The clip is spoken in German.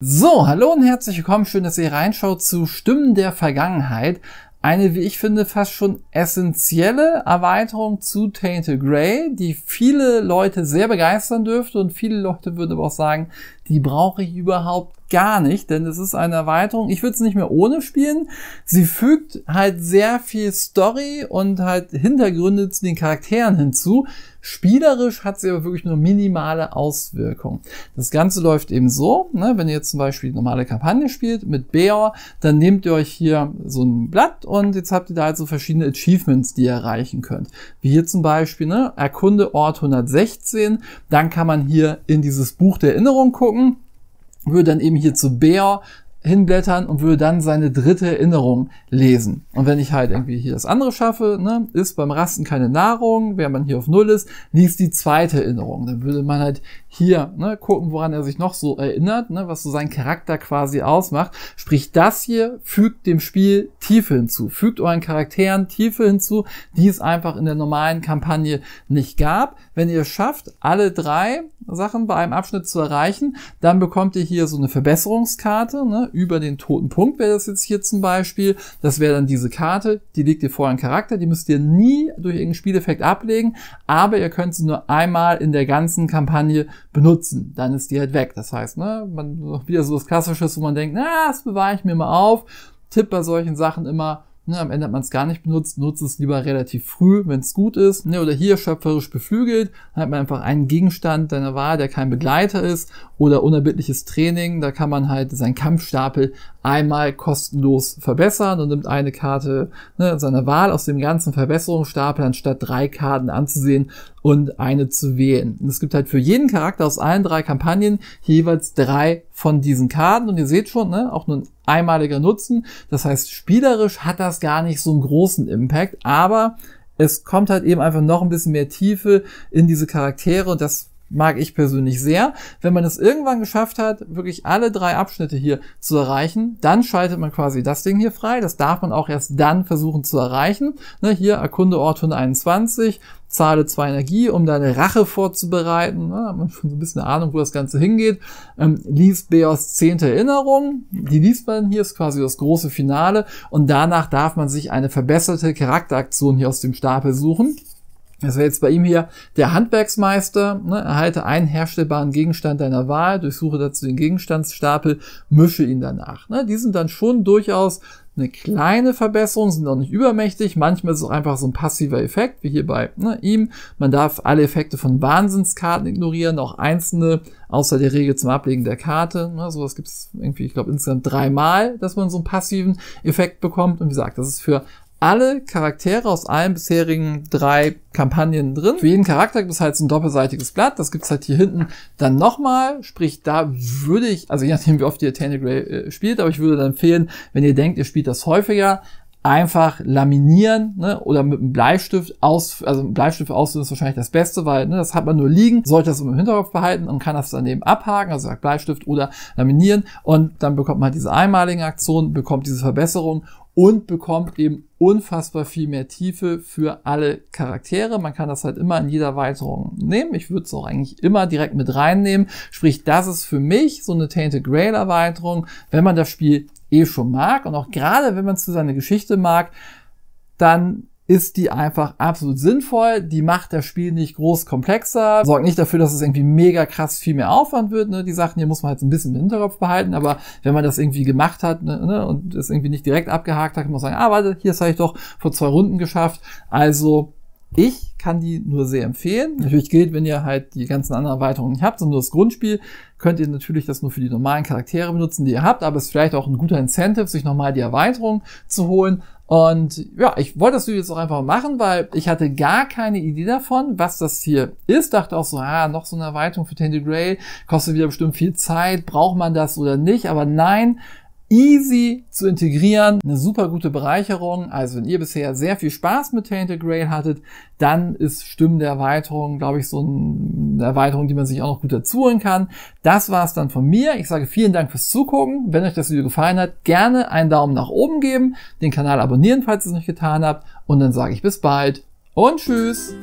So, hallo und herzlich willkommen. Schön, dass ihr reinschaut zu Stimmen der Vergangenheit. Eine, wie ich finde, fast schon essentielle Erweiterung zu Tainted Grey, die viele Leute sehr begeistern dürfte und viele Leute würden aber auch sagen, die brauche ich überhaupt gar nicht, denn es ist eine Erweiterung. Ich würde es nicht mehr ohne spielen. Sie fügt halt sehr viel Story und halt Hintergründe zu den Charakteren hinzu. Spielerisch hat sie aber wirklich nur minimale Auswirkungen. Das Ganze läuft eben so, ne, wenn ihr jetzt zum Beispiel normale Kampagne spielt mit Beor, dann nehmt ihr euch hier so ein Blatt und jetzt habt ihr da halt so verschiedene Achievements, die ihr erreichen könnt. Wie hier zum Beispiel, ne, erkunde Ort 116, dann kann man hier in dieses Buch der Erinnerung gucken würde dann eben hier zu Bär hinblättern und würde dann seine dritte Erinnerung lesen. Und wenn ich halt irgendwie hier das andere schaffe, ne, ist beim Rasten keine Nahrung, wenn man hier auf Null ist, liest die zweite Erinnerung. Dann würde man halt hier ne, gucken, woran er sich noch so erinnert, ne, was so seinen Charakter quasi ausmacht. Sprich, das hier fügt dem Spiel Tiefe hinzu, fügt euren Charakteren Tiefe hinzu, die es einfach in der normalen Kampagne nicht gab. Wenn ihr es schafft, alle drei Sachen bei einem Abschnitt zu erreichen, dann bekommt ihr hier so eine Verbesserungskarte, ne, über den toten Punkt wäre das jetzt hier zum Beispiel. Das wäre dann diese Karte, die legt ihr vor einen Charakter, die müsst ihr nie durch irgendeinen Spieleffekt ablegen, aber ihr könnt sie nur einmal in der ganzen Kampagne benutzen. Dann ist die halt weg. Das heißt, ne, man wieder so was Klassisches, wo man denkt, na, das bewahre ich mir mal auf. Tipp bei solchen Sachen immer, Ne, am Ende hat man es gar nicht benutzt, nutzt es lieber relativ früh, wenn es gut ist. Ne, oder hier schöpferisch beflügelt, dann hat man einfach einen Gegenstand deiner Wahl, der kein Begleiter ist. Oder unerbittliches Training, da kann man halt seinen Kampfstapel einmal kostenlos verbessern und nimmt eine Karte ne, seiner Wahl aus dem ganzen Verbesserungsstapel, anstatt drei Karten anzusehen und eine zu wählen. Und es gibt halt für jeden Charakter aus allen drei Kampagnen jeweils drei von diesen Karten. Und ihr seht schon, ne, auch nur ein einmaliger Nutzen. Das heißt, spielerisch hat das gar nicht so einen großen Impact, aber es kommt halt eben einfach noch ein bisschen mehr Tiefe in diese Charaktere und das mag ich persönlich sehr. Wenn man es irgendwann geschafft hat, wirklich alle drei Abschnitte hier zu erreichen, dann schaltet man quasi das Ding hier frei. Das darf man auch erst dann versuchen zu erreichen. Ne, hier erkunde Ort 121, zahle zwei Energie, um deine Rache vorzubereiten. Ne, hat man schon so ein bisschen eine Ahnung, wo das Ganze hingeht. Ähm, liest Beos zehnte Erinnerung. Die liest man hier, ist quasi das große Finale. Und danach darf man sich eine verbesserte Charakteraktion hier aus dem Stapel suchen. Das wäre jetzt bei ihm hier der Handwerksmeister, ne, erhalte einen herstellbaren Gegenstand deiner Wahl, durchsuche dazu den Gegenstandsstapel, mische ihn danach. Ne, die sind dann schon durchaus eine kleine Verbesserung, sind auch nicht übermächtig. Manchmal ist es auch einfach so ein passiver Effekt, wie hier bei ne, ihm. Man darf alle Effekte von Wahnsinnskarten ignorieren, auch einzelne, außer der Regel zum Ablegen der Karte. Ne, sowas gibt es irgendwie, ich glaube, insgesamt dreimal, dass man so einen passiven Effekt bekommt. Und wie gesagt, das ist für alle Charaktere aus allen bisherigen drei Kampagnen drin. Für jeden Charakter gibt es halt so ein doppelseitiges Blatt. Das gibt es halt hier hinten dann nochmal. Sprich, da würde ich, also je nachdem, wie oft ihr Tannegrey äh, spielt, aber ich würde dann empfehlen, wenn ihr denkt, ihr spielt das häufiger, einfach laminieren ne, oder mit einem Bleistift aus, also ein Bleistift auslösen ist wahrscheinlich das Beste, weil ne, das hat man nur liegen, sollte das im Hinterkopf behalten und kann das daneben abhaken, also sagt Bleistift oder laminieren und dann bekommt man halt diese einmaligen Aktionen, bekommt diese Verbesserung und bekommt eben unfassbar viel mehr Tiefe für alle Charaktere. Man kann das halt immer in jeder Erweiterung nehmen. Ich würde es auch eigentlich immer direkt mit reinnehmen. Sprich, das ist für mich so eine Tainted Grail Erweiterung, wenn man das Spiel eh schon mag und auch gerade wenn man es zu seiner Geschichte mag, dann ist die einfach absolut sinnvoll. Die macht das Spiel nicht groß komplexer, sorgt nicht dafür, dass es irgendwie mega krass viel mehr Aufwand wird. Ne? Die Sachen hier muss man halt so ein bisschen im Hinterkopf behalten, aber wenn man das irgendwie gemacht hat ne, ne und das irgendwie nicht direkt abgehakt hat, kann man sagen, ah, warte, hier habe ich doch vor zwei Runden geschafft. Also ich kann die nur sehr empfehlen. Natürlich gilt, wenn ihr halt die ganzen anderen Erweiterungen nicht habt, sondern nur das Grundspiel, könnt ihr natürlich das nur für die normalen Charaktere benutzen, die ihr habt, aber es ist vielleicht auch ein guter Incentive, sich nochmal die Erweiterung zu holen. Und ja, ich wollte das Video jetzt auch einfach machen, weil ich hatte gar keine Idee davon, was das hier ist. Dachte auch so, ah, noch so eine Erweiterung für Tainted Grail, kostet wieder bestimmt viel Zeit, braucht man das oder nicht? Aber nein, easy zu integrieren, eine super gute Bereicherung. Also wenn ihr bisher sehr viel Spaß mit Tainted Grail hattet, dann ist Stimmen der Erweiterung, glaube ich, so ein eine Erweiterung, die man sich auch noch gut dazu holen kann. Das war es dann von mir. Ich sage vielen Dank fürs Zugucken. Wenn euch das Video gefallen hat, gerne einen Daumen nach oben geben, den Kanal abonnieren, falls ihr es noch nicht getan habt. Und dann sage ich bis bald und tschüss.